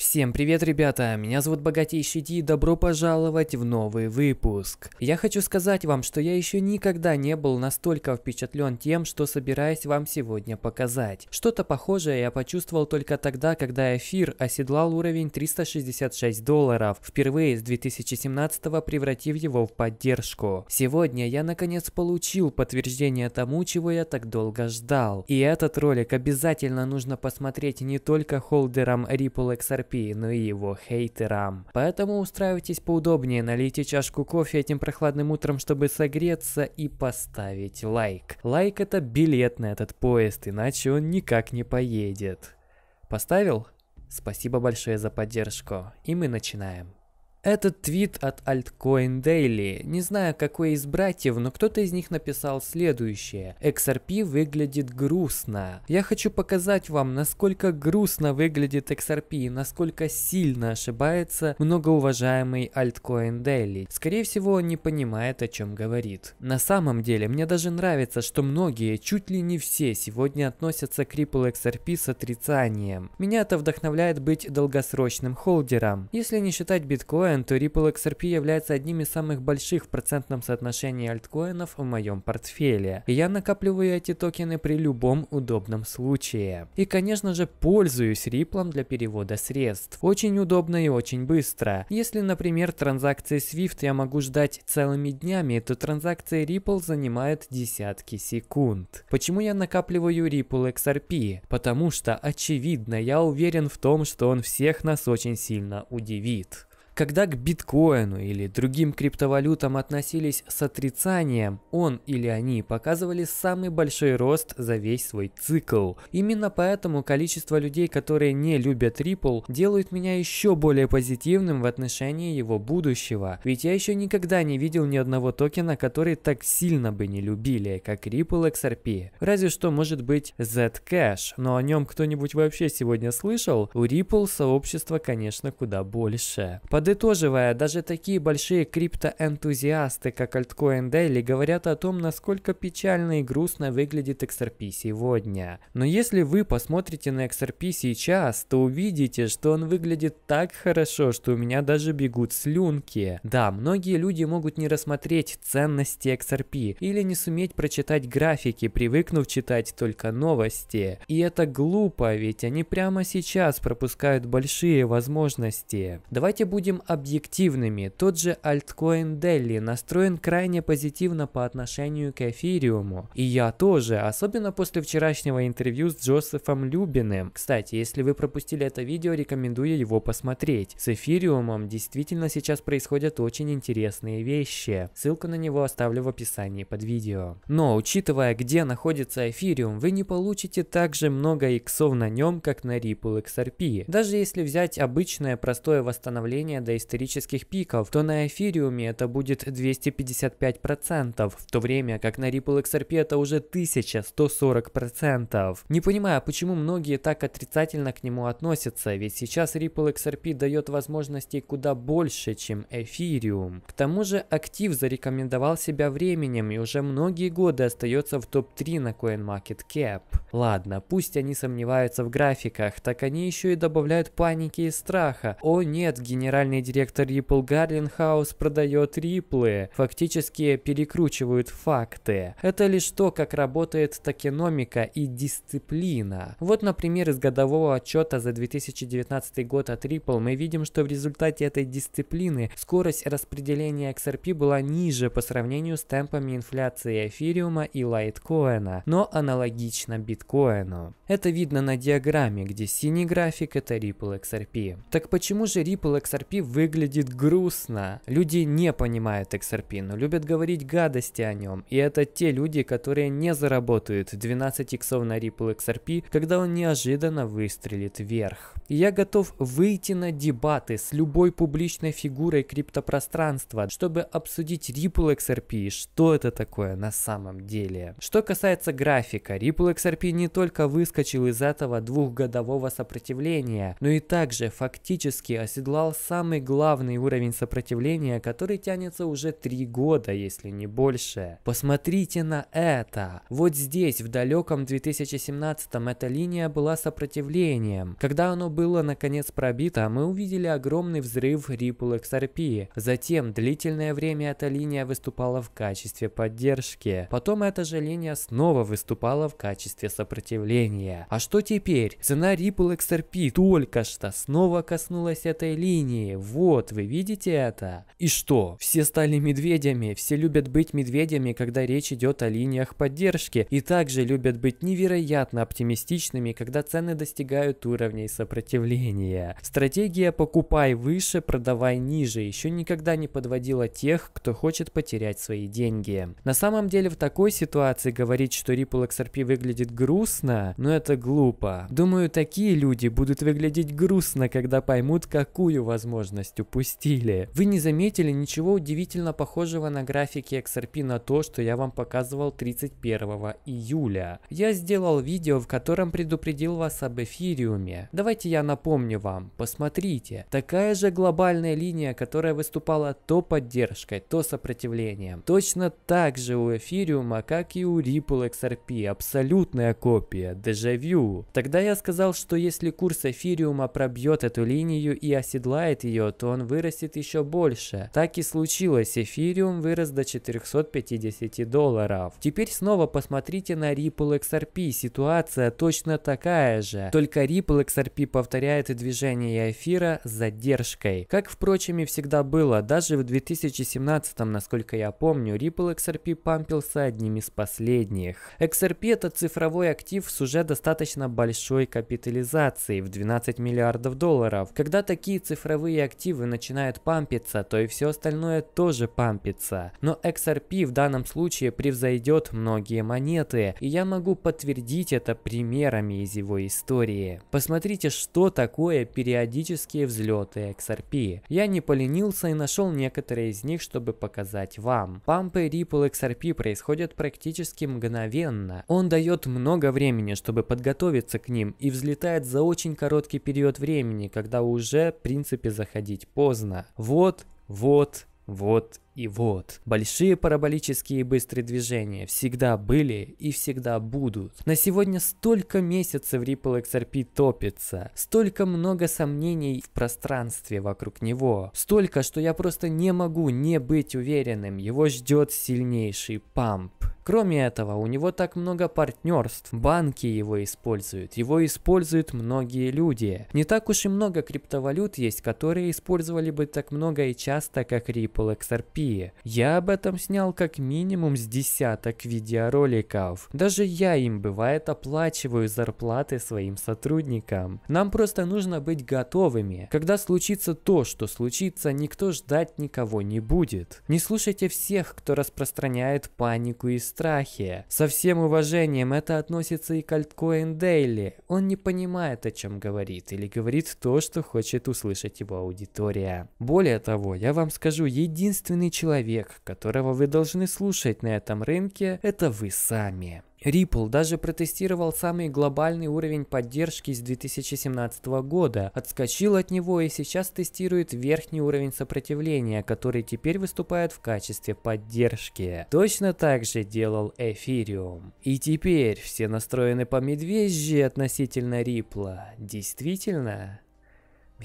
Всем привет, ребята! Меня зовут Богатейший Ди, и добро пожаловать в новый выпуск. Я хочу сказать вам, что я еще никогда не был настолько впечатлен тем, что собираюсь вам сегодня показать. Что-то похожее я почувствовал только тогда, когда эфир оседлал уровень 366 долларов, впервые с 2017 превратив его в поддержку. Сегодня я наконец получил подтверждение тому, чего я так долго ждал. И этот ролик обязательно нужно посмотреть не только холдерам Ripple XRP, терапии, но ну и его хейтерам. Поэтому устраивайтесь поудобнее, налейте чашку кофе этим прохладным утром, чтобы согреться и поставить лайк. Лайк это билет на этот поезд, иначе он никак не поедет. Поставил? Спасибо большое за поддержку, и мы начинаем. Этот твит от Altcoin Daily. Не знаю, какой из братьев, но кто-то из них написал следующее. XRP выглядит грустно. Я хочу показать вам, насколько грустно выглядит XRP, насколько сильно ошибается многоуважаемый Altcoin Daily. Скорее всего, он не понимает, о чем говорит. На самом деле, мне даже нравится, что многие, чуть ли не все, сегодня относятся к Ripple XRP с отрицанием. Меня это вдохновляет быть долгосрочным холдером. Если не считать биткоин, альткоин, то Ripple XRP является одним из самых больших в процентном соотношении альткоинов в моем портфеле. И я накапливаю эти токены при любом удобном случае. И, конечно же, пользуюсь Ripple для перевода средств. Очень удобно и очень быстро. Если, например, транзакции Swift я могу ждать целыми днями, то транзакции Ripple занимают десятки секунд. Почему я накапливаю Ripple XRP? Потому что, очевидно, я уверен в том, что он всех нас очень сильно удивит. Когда к биткоину или другим криптовалютам относились с отрицанием, он или они показывали самый большой рост за весь свой цикл. Именно поэтому количество людей, которые не любят Ripple, делают меня еще более позитивным в отношении его будущего. Ведь я еще никогда не видел ни одного токена, который так сильно бы не любили, как Ripple XRP. Разве что может быть Zcash, но о нем кто-нибудь вообще сегодня слышал? У Ripple сообщества, конечно, куда больше. Под Подытоживая, даже такие большие криптоэнтузиасты, как Altcoin Daily, говорят о том, насколько печально и грустно выглядит XRP сегодня. Но если вы посмотрите на XRP сейчас, то увидите, что он выглядит так хорошо, что у меня даже бегут слюнки. Да, многие люди могут не рассмотреть ценности XRP или не суметь прочитать графики, привыкнув читать только новости. И это глупо, ведь они прямо сейчас пропускают большие возможности. Давайте будем Будем объективными, тот же альткоин Делли настроен крайне позитивно по отношению к эфириуму. И я тоже, особенно после вчерашнего интервью с Джозефом Любиным. Кстати, если вы пропустили это видео, рекомендую его посмотреть. С эфириумом действительно сейчас происходят очень интересные вещи. Ссылку на него оставлю в описании под видео. Но, учитывая, где находится эфириум, вы не получите так же много иксов на нем, как на Ripple XRP. Даже если взять обычное простое восстановление до исторических пиков, то на эфириуме это будет 255%, в то время как на Ripple XRP это уже 1140%. Не понимаю, а почему многие так отрицательно к нему относятся, ведь сейчас Ripple XRP дает возможностей куда больше, чем эфириум. К тому же актив зарекомендовал себя временем и уже многие годы остается в топ-3 на CoinMarketCap. Ладно, пусть они сомневаются в графиках, так они еще и добавляют паники и страха. О нет, генеральный генеральный директор Ripple Garden House продает Ripple, фактически перекручивают факты. Это лишь то, как работает токеномика и дисциплина. Вот, например, из годового отчета за 2019 год от Ripple мы видим, что в результате этой дисциплины скорость распределения XRP была ниже по сравнению с темпами инфляции эфириума и лайткоина, но аналогично биткоину. Это видно на диаграмме, где синий график это Ripple XRP. Так почему же Ripple XRP выглядит грустно. Люди не понимают XRP, но любят говорить гадости о нем. И это те люди, которые не заработают 12 иксов на Ripple XRP, когда он неожиданно выстрелит вверх. И я готов выйти на дебаты с любой публичной фигурой криптопространства, чтобы обсудить Ripple XRP и что это такое на самом деле. Что касается графика, Ripple XRP не только выскочил из этого двухгодового сопротивления, но и также фактически оседлал сам самый главный уровень сопротивления, который тянется уже три года, если не больше. Посмотрите на это. Вот здесь, в далеком 2017 м эта линия была сопротивлением. Когда оно было наконец пробито, мы увидели огромный взрыв Ripple XRP. Затем длительное время эта линия выступала в качестве поддержки. Потом эта же линия снова выступала в качестве сопротивления. А что теперь? Цена Ripple XRP только что снова коснулась этой линии вот, вы видите это? И что? Все стали медведями, все любят быть медведями, когда речь идет о линиях поддержки, и также любят быть невероятно оптимистичными, когда цены достигают уровней сопротивления. Стратегия «покупай выше, продавай ниже» еще никогда не подводила тех, кто хочет потерять свои деньги. На самом деле в такой ситуации говорить, что Ripple XRP выглядит грустно, но ну это глупо. Думаю, такие люди будут выглядеть грустно, когда поймут, какую возможность возможность упустили. Вы не заметили ничего удивительно похожего на графике XRP на то, что я вам показывал 31 июля. Я сделал видео, в котором предупредил вас об эфириуме. Давайте я напомню вам, посмотрите. Такая же глобальная линия, которая выступала то поддержкой, то сопротивлением. Точно так же у эфириума, как и у Ripple XRP, абсолютная копия, дежавю. Тогда я сказал, что если курс эфириума пробьет эту линию и оседлает ее, Эфирио, то он вырастет еще больше. Так и случилось, Эфириум вырос до 450 долларов. Теперь снова посмотрите на Ripple XRP, ситуация точно такая же. Только Ripple XRP повторяет движение эфира с задержкой. Как, впрочем, и всегда было, даже в 2017, насколько я помню, Ripple XRP пампился одним из последних. XRP это цифровой актив с уже достаточно большой капитализацией в 12 миллиардов долларов. Когда такие цифровые все активы начинают пампиться, то и все остальное тоже пампится. Но XRP в данном случае превзойдет многие монеты, и я могу подтвердить это примерами из его истории. Посмотрите, что такое периодические взлеты XRP. Я не поленился и нашел некоторые из них, чтобы показать вам. Пампы Ripple XRP происходят практически мгновенно. Он дает много времени, чтобы подготовиться к ним, и взлетает за очень короткий период времени, когда уже, в принципе, захотелось заходить поздно. Вот, вот, вот и вот. Большие параболические быстрые движения всегда были и всегда будут. На сегодня столько месяцев Ripple XRP топится, столько много сомнений в пространстве вокруг него, столько, что я просто не могу не быть уверенным, его ждет сильнейший памп. Кроме этого, у него так много партнерств, банки его используют, его используют многие люди. Не так уж и много криптовалют есть, которые использовали бы так много и часто, как Ripple XRP. Я об этом снял как минимум с десяток видеороликов. Даже я им бывает оплачиваю зарплаты своим сотрудникам. Нам просто нужно быть готовыми. Когда случится то, что случится, никто ждать никого не будет. Не слушайте всех, кто распространяет панику и страх страхе. Со всем уважением это относится и к Альткоин Дейли. Он не понимает, о чем говорит, или говорит то, что хочет услышать его аудитория. Более того, я вам скажу, единственный человек, которого вы должны слушать на этом рынке, это вы сами. Ripple даже протестировал самый глобальный уровень поддержки с 2017 года, отскочил от него и сейчас тестирует верхний уровень сопротивления, который теперь выступает в качестве поддержки. Точно так же делал Эфириум. И теперь все настроены по медвежьи относительно Ripple. Действительно?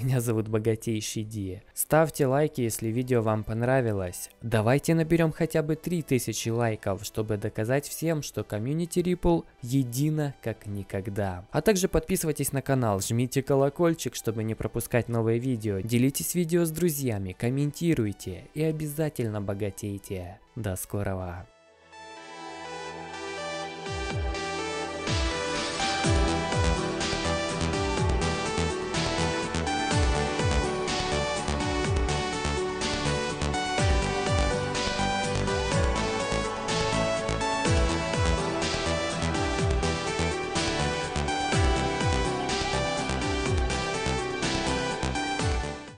Меня зовут Богатейший Ди. Ставьте лайки, если видео вам понравилось. Давайте наберем хотя бы 3000 лайков, чтобы доказать всем, что комьюнити Ripple едино как никогда. А также подписывайтесь на канал, жмите колокольчик, чтобы не пропускать новые видео, делитесь видео с друзьями, комментируйте и обязательно богатейте. До скорого!